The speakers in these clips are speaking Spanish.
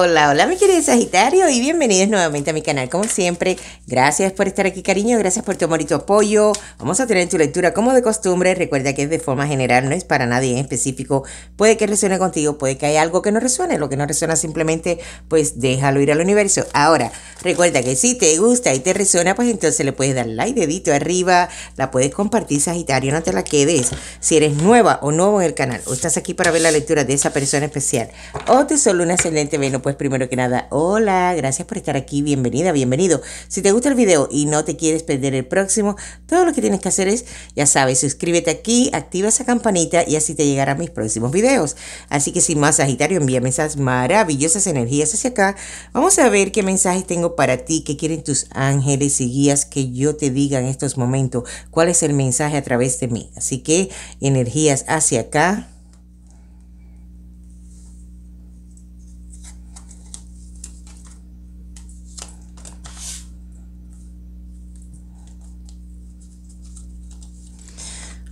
Hola, hola mi querido Sagitario y bienvenidos nuevamente a mi canal como siempre. Gracias por estar aquí cariño, gracias por tu amor y tu apoyo. Vamos a tener tu lectura como de costumbre. Recuerda que es de forma general, no es para nadie en específico. Puede que resuene contigo, puede que haya algo que no resuene. Lo que no resuena simplemente pues déjalo ir al universo. Ahora, recuerda que si te gusta y te resuena pues entonces le puedes dar like, dedito arriba, la puedes compartir Sagitario, no te la quedes. Si eres nueva o nuevo en el canal o estás aquí para ver la lectura de esa persona especial o te solo un excelente menos, pues primero que nada, hola, gracias por estar aquí, bienvenida, bienvenido. Si te gusta el video y no te quieres perder el próximo, todo lo que tienes que hacer es, ya sabes, suscríbete aquí, activa esa campanita y así te llegarán mis próximos videos. Así que sin más, Sagitario, envíame esas maravillosas energías hacia acá. Vamos a ver qué mensajes tengo para ti, qué quieren tus ángeles y guías que yo te diga en estos momentos, cuál es el mensaje a través de mí. Así que energías hacia acá.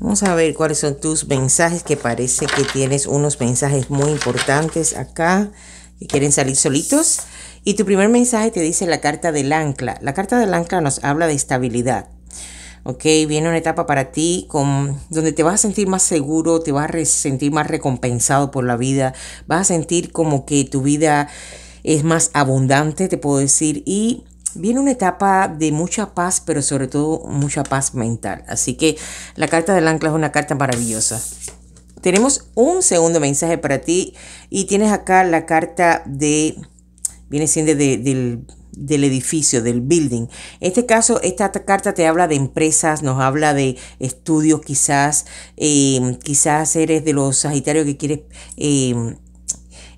Vamos a ver cuáles son tus mensajes, que parece que tienes unos mensajes muy importantes acá, que quieren salir solitos. Y tu primer mensaje te dice la carta del ancla. La carta del ancla nos habla de estabilidad. ¿ok? Viene una etapa para ti con, donde te vas a sentir más seguro, te vas a sentir más recompensado por la vida, vas a sentir como que tu vida es más abundante, te puedo decir, y Viene una etapa de mucha paz, pero sobre todo mucha paz mental. Así que la carta del ancla es una carta maravillosa. Tenemos un segundo mensaje para ti y tienes acá la carta de, viene siendo del, edificio, del building. En este caso, esta carta te habla de empresas, nos habla de estudios quizás, eh, quizás eres de los Sagitarios que quieres... Eh,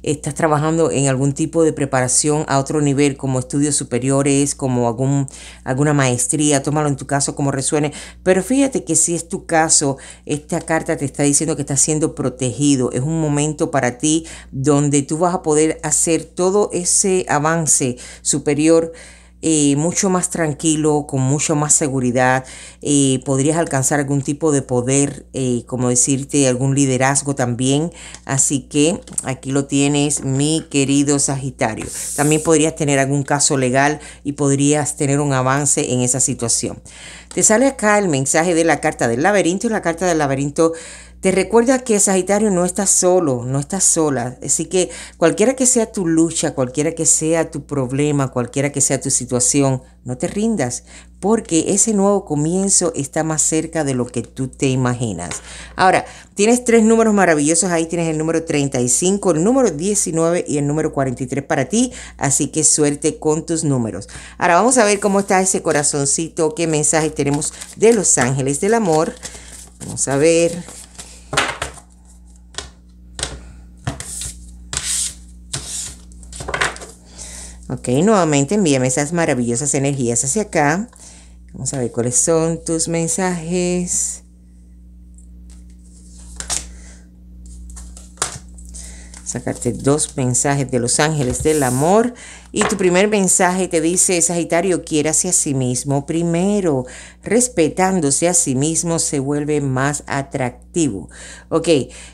estás trabajando en algún tipo de preparación a otro nivel, como estudios superiores, como algún, alguna maestría, tómalo en tu caso como resuene. Pero fíjate que si es tu caso, esta carta te está diciendo que estás siendo protegido. Es un momento para ti donde tú vas a poder hacer todo ese avance superior eh, mucho más tranquilo, con mucho más seguridad, eh, podrías alcanzar algún tipo de poder, eh, como decirte, algún liderazgo también. Así que aquí lo tienes, mi querido Sagitario. También podrías tener algún caso legal y podrías tener un avance en esa situación. Te sale acá el mensaje de la carta del laberinto y la carta del laberinto te recuerda que Sagitario no está solo, no está sola. Así que cualquiera que sea tu lucha, cualquiera que sea tu problema, cualquiera que sea tu situación, no te rindas, porque ese nuevo comienzo está más cerca de lo que tú te imaginas. Ahora, tienes tres números maravillosos, ahí tienes el número 35, el número 19 y el número 43 para ti, así que suerte con tus números. Ahora vamos a ver cómo está ese corazoncito, qué mensaje tenemos de los ángeles del amor. Vamos a ver. Ok, nuevamente envíame esas maravillosas energías hacia acá. Vamos a ver cuáles son tus mensajes. sacarte dos mensajes de los ángeles del amor y tu primer mensaje te dice, Sagitario, quiérase a sí mismo primero. Respetándose a sí mismo se vuelve más atractivo. Ok,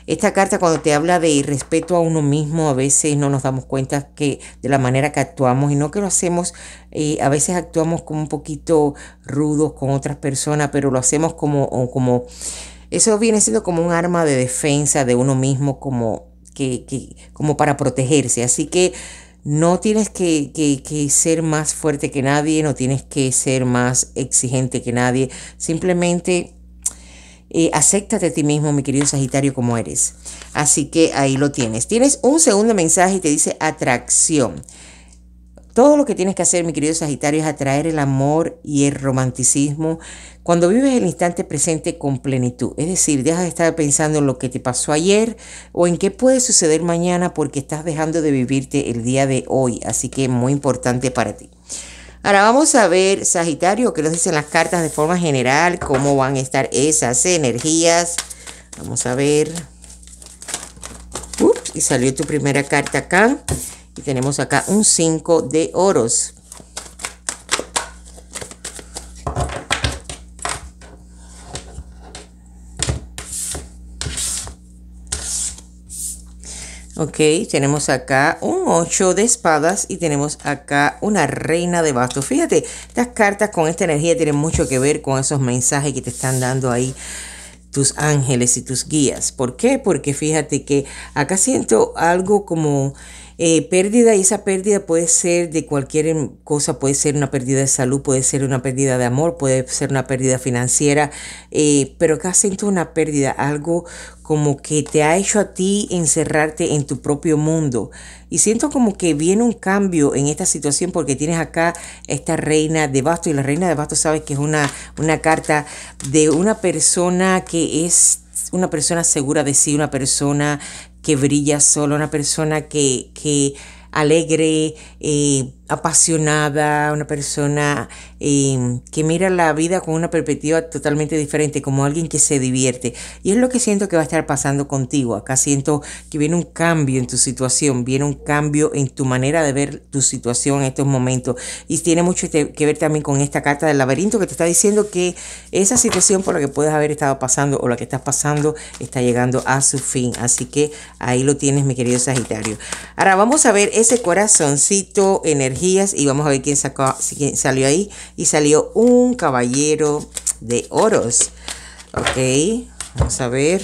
esta carta cuando te habla de respeto a uno mismo, a veces no nos damos cuenta que de la manera que actuamos y no que lo hacemos, eh, a veces actuamos como un poquito rudos con otras personas, pero lo hacemos como... como eso viene siendo como un arma de defensa de uno mismo, como que, como para protegerse. Así que no tienes que, ser más fuerte que nadie, no tienes que ser más exigente que nadie. Simplemente eh, acéptate a ti mismo, mi querido Sagitario, como eres. Así que ahí lo tienes. Tienes un segundo mensaje y te dice atracción. Todo lo que tienes que hacer, mi querido Sagitario, es atraer el amor y el romanticismo cuando vives el instante presente con plenitud. Es decir, dejas de estar pensando en lo que te pasó ayer o en qué puede suceder mañana porque estás dejando de vivirte el día de hoy. Así que muy importante para ti. Ahora vamos a ver, Sagitario, qué nos dicen las cartas de forma general, cómo van a estar esas energías. Vamos a ver. Ups, y salió tu primera carta acá. Y tenemos acá un 5 de oros. Ok, tenemos acá un 8 de espadas y tenemos acá una reina de bastos. Fíjate, estas cartas con esta energía tienen mucho que ver con esos mensajes que te están dando ahí tus ángeles y tus guías. ¿Por qué? Porque fíjate que acá siento algo como eh, pérdida y esa pérdida puede ser de cualquier em, cosa, puede ser una pérdida de salud, puede ser una pérdida de amor, puede ser una pérdida financiera, eh, pero acá siento una pérdida, algo como que te ha hecho a ti encerrarte en tu propio mundo. Y siento como que viene un cambio en esta situación porque tienes acá esta reina de basto y la reina de basto sabes que es una, una carta de una persona que es una persona segura de sí, una persona que brilla solo, una persona que, que alegre, eh, apasionada, una persona eh, que mira la vida con una perspectiva totalmente diferente, como alguien que se divierte. Y es lo que siento que va a estar pasando contigo. Acá siento que viene un cambio en tu situación, viene un cambio en tu manera de ver tu situación en estos momentos. Y tiene mucho este, que ver también con esta carta del laberinto que te está diciendo que esa situación por la que puedes haber estado pasando o la que estás pasando está llegando a su fin. Así que ahí lo tienes, mi querido Sagitario. Ahora vamos a ver ese corazoncito energético y vamos a ver quién, sacó, quién salió ahí. Y salió un caballero de oros. Ok, vamos a ver.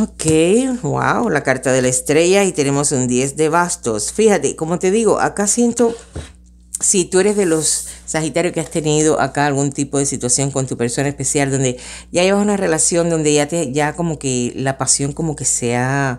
Ok, wow, la carta de la estrella y tenemos un 10 de bastos. Fíjate, como te digo, acá siento, si tú eres de los Sagitario, que has tenido acá algún tipo de situación con tu persona especial donde ya llevas una relación donde ya te, ya como que la pasión como que se ha,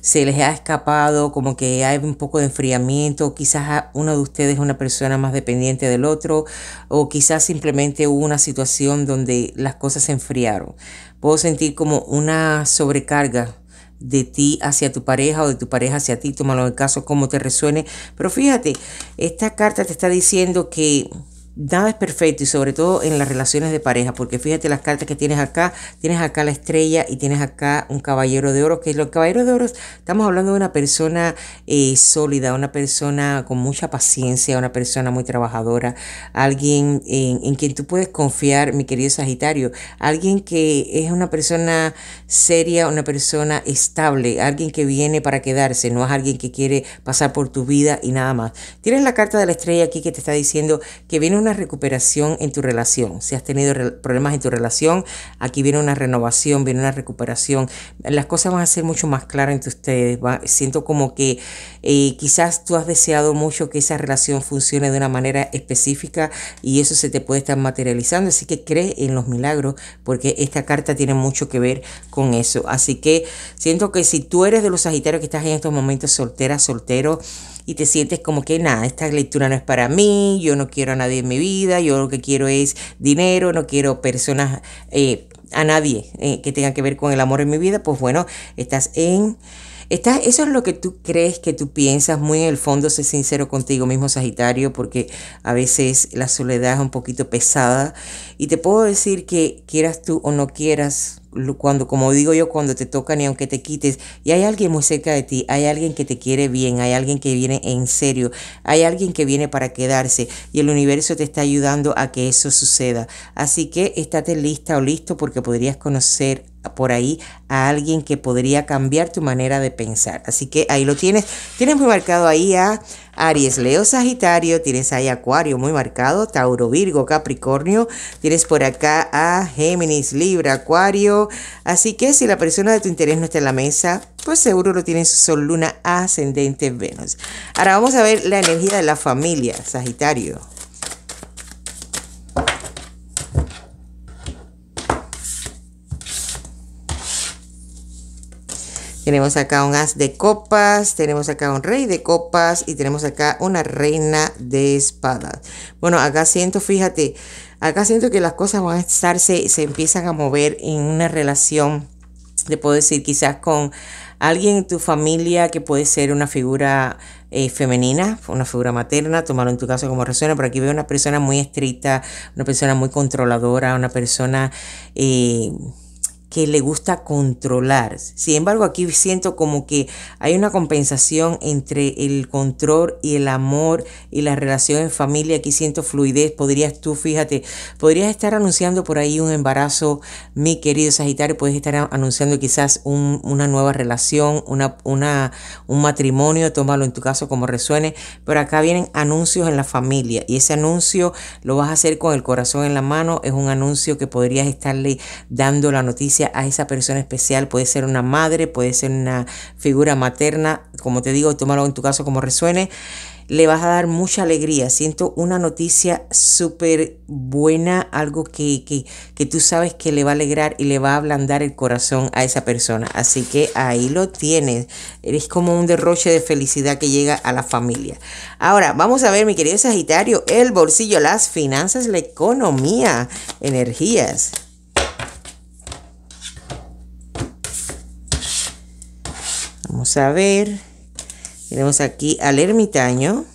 se les ha escapado, como que hay un poco de enfriamiento, quizás uno de ustedes es una persona más dependiente del otro, o quizás simplemente hubo una situación donde las cosas se enfriaron. Puedo sentir como una sobrecarga de ti hacia tu pareja o de tu pareja hacia ti, tómalo el caso como te resuene. Pero fíjate, esta carta te está diciendo que nada es perfecto y sobre todo en las relaciones de pareja, porque fíjate las cartas que tienes acá, tienes acá la estrella y tienes acá un caballero de oro, que es los caballeros de oro estamos hablando de una persona eh, sólida, una persona con mucha paciencia, una persona muy trabajadora, alguien en, quien tú puedes confiar, mi querido Sagitario, alguien que es una persona seria, una persona estable, alguien que viene para quedarse, no es alguien que quiere pasar por tu vida y nada más. Tienes la carta de la estrella aquí que te está diciendo que viene una una recuperación en tu relación. Si has tenido problemas en tu relación, aquí viene una renovación, viene una recuperación. Las cosas van a ser mucho más claras entre ustedes. siento como que eh, quizás tú has deseado mucho que esa relación funcione de una manera específica y eso se te puede estar materializando. Así que cree en los milagros porque esta carta tiene mucho que ver con eso. Así que siento que si tú eres de los Sagitarios que estás en estos momentos soltera, soltero, y te sientes como que nada, esta lectura no es para mí, yo no quiero a nadie en mi vida, yo lo que quiero es dinero, no quiero personas, eh, a nadie eh, que tenga que ver con el amor en mi vida, pues bueno, estás en... Estás, eso es lo que tú crees que tú piensas, muy en el fondo, sé sincero contigo mismo, Sagitario, porque a veces la soledad es un poquito pesada. Y te puedo decir que quieras tú o no quieras, cuando, como digo yo, cuando te tocan y aunque te quites, y hay alguien muy cerca de ti, hay alguien que te quiere bien, hay alguien que viene en serio, hay alguien que viene para quedarse y el universo te está ayudando a que eso suceda. Así que estate lista o listo porque podrías conocer por ahí a alguien que podría cambiar tu manera de pensar. Así que ahí lo tienes. Tienes muy marcado ahí a Aries, Leo, Sagitario, tienes ahí Acuario muy marcado, Tauro, Virgo, Capricornio, tienes por acá a Géminis, Libra, Acuario. Así que si la persona de tu interés no está en la mesa, pues seguro lo tiene su Sol, Luna, Ascendente, Venus. Ahora vamos a ver la energía de la familia, Sagitario. Tenemos acá un as de copas, tenemos acá un rey de copas y tenemos acá una reina de espadas. Bueno, acá siento, fíjate, acá siento que las cosas van a estar, se, empiezan a mover en una relación, te puedo decir, quizás con alguien en tu familia que puede ser una figura eh, femenina, una figura materna, tomarlo en tu caso como resuena, pero aquí veo una persona muy estricta, una persona muy controladora, una persona... Eh, le gusta controlar. Sin embargo, aquí siento como que hay una compensación entre el control y el amor y la relación en familia. Aquí siento fluidez. Podrías tú, fíjate, podrías estar anunciando por ahí un embarazo, mi querido Sagitario. Puedes estar anunciando quizás una nueva relación, una, una, un matrimonio. Tómalo en tu caso como resuene. Pero acá vienen anuncios en la familia y ese anuncio lo vas a hacer con el corazón en la mano. Es un anuncio que podrías estarle dando la noticia a esa persona especial. Puede ser una madre, puede ser una figura materna, como te digo, tómalo en tu caso como resuene. Le vas a dar mucha alegría. Siento una noticia súper buena, algo que, que, que tú sabes que le va a alegrar y le va a ablandar el corazón a esa persona. Así que ahí lo tienes. Eres como un derroche de felicidad que llega a la familia. Ahora, vamos a ver, mi querido Sagitario, el bolsillo, las finanzas, la economía, energías. Vamos a ver. Tenemos aquí al ermitaño.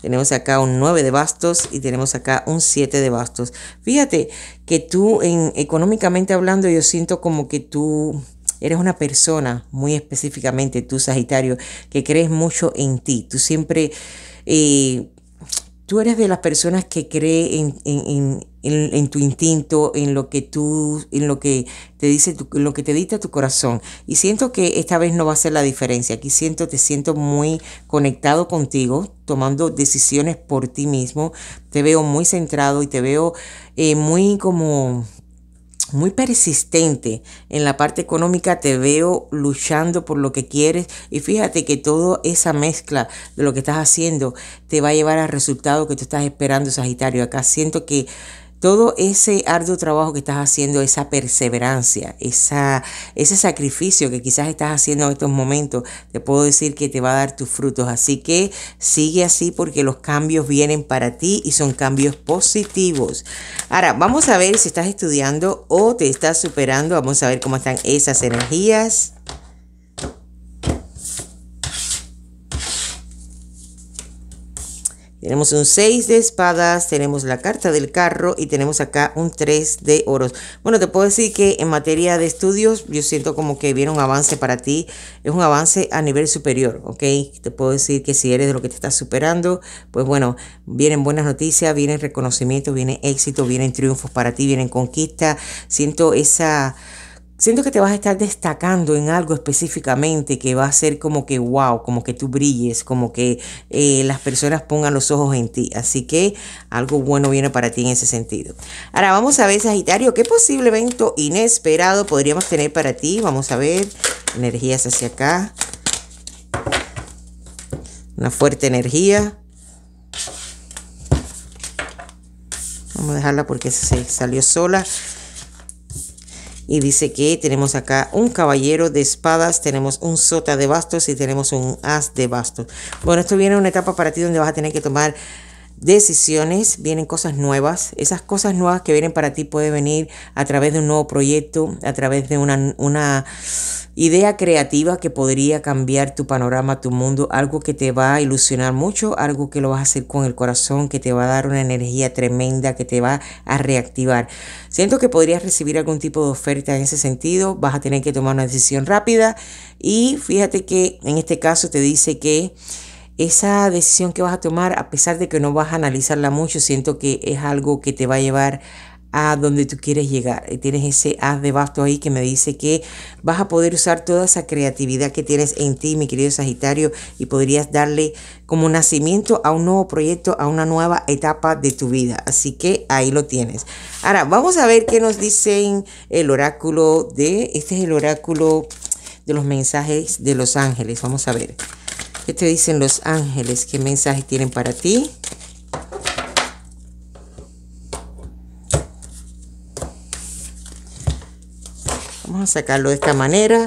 Tenemos acá un 9 de bastos y tenemos acá un 7 de bastos. Fíjate que tú, en, económicamente hablando, yo siento como que tú eres una persona, muy específicamente tú, Sagitario, que crees mucho en ti. Tú siempre, eh, tú eres de las personas que cree en en, tu instinto, en lo que tú, en lo que te dice, tu, lo que te dicta tu corazón. Y siento que esta vez no va a ser la diferencia. Aquí siento, te siento muy conectado contigo, tomando decisiones por ti mismo. Te veo muy centrado y te veo eh, muy como muy persistente en la parte económica, te veo luchando por lo que quieres y fíjate que toda esa mezcla de lo que estás haciendo te va a llevar al resultado que tú estás esperando, Sagitario. Acá siento que todo ese arduo trabajo que estás haciendo, esa perseverancia, esa, ese sacrificio que quizás estás haciendo en estos momentos, te puedo decir que te va a dar tus frutos. Así que sigue así porque los cambios vienen para ti y son cambios positivos. Ahora, vamos a ver si estás estudiando o te estás superando. Vamos a ver cómo están esas energías. Tenemos un 6 de espadas, tenemos la carta del carro y tenemos acá un 3 de oros. Bueno, te puedo decir que en materia de estudios yo siento como que viene un avance para ti. Es un avance a nivel superior, ¿ok? Te puedo decir que si eres de lo que te estás superando, pues bueno, vienen buenas noticias, vienen reconocimientos, vienen éxito, vienen triunfos para ti, vienen conquistas Siento esa siento que te vas a estar destacando en algo específicamente que va a ser como que wow, como que tú brilles, como que eh, las personas pongan los ojos en ti. Así que algo bueno viene para ti en ese sentido. Ahora vamos a ver, Sagitario, qué posible evento inesperado podríamos tener para ti. Vamos a ver, energías hacia acá. Una fuerte energía. Vamos a dejarla porque se salió sola. Y dice que tenemos acá un caballero de espadas, tenemos un sota de bastos y tenemos un as de bastos. Bueno, esto viene una etapa para ti donde vas a tener que tomar decisiones, vienen cosas nuevas. Esas cosas nuevas que vienen para ti pueden venir a través de un nuevo proyecto, a través de una idea creativa que podría cambiar tu panorama, tu mundo, algo que te va a ilusionar mucho, algo que lo vas a hacer con el corazón, que te va a dar una energía tremenda, que te va a reactivar. Siento que podrías recibir algún tipo de oferta en ese sentido, vas a tener que tomar una decisión rápida y fíjate que en este caso te dice que esa decisión que vas a tomar, a pesar de que no vas a analizarla mucho, siento que es algo que te va a llevar a donde tú quieres llegar. Y tienes ese haz de basto ahí que me dice que vas a poder usar toda esa creatividad que tienes en ti, mi querido Sagitario, y podrías darle como nacimiento a un nuevo proyecto, a una nueva etapa de tu vida. Así que ahí lo tienes. Ahora, vamos a ver qué nos dicen el oráculo de... Este es el oráculo de los mensajes de los ángeles. Vamos a ver. ¿Qué te dicen los ángeles? ¿Qué mensajes tienen para ti? Vamos a sacarlo de esta manera.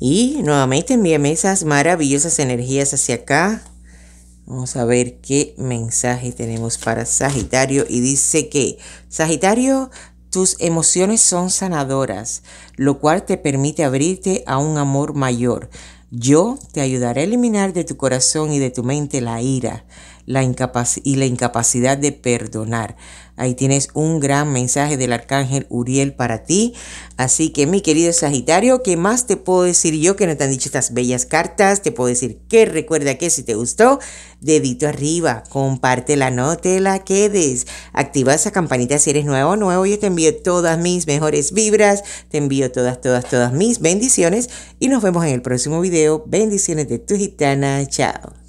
Y nuevamente envíame esas maravillosas energías hacia acá. Vamos a ver qué mensaje tenemos para Sagitario. Y dice que, Sagitario, tus emociones son sanadoras, lo cual te permite abrirte a un amor mayor. Yo te ayudaré a eliminar de tu corazón y de tu mente la ira, la y la incapacidad de perdonar. Ahí tienes un gran mensaje del arcángel Uriel para ti. Así que mi querido Sagitario, ¿qué más te puedo decir yo que no te han dicho estas bellas cartas? Te puedo decir que recuerda que si te gustó, dedito arriba, compártela, no te la quedes. Activa esa campanita si eres nuevo nuevo. Yo te envío todas mis mejores vibras, te envío todas, todas, todas mis bendiciones y nos vemos en el próximo video. Bendiciones de tu gitana. Chao.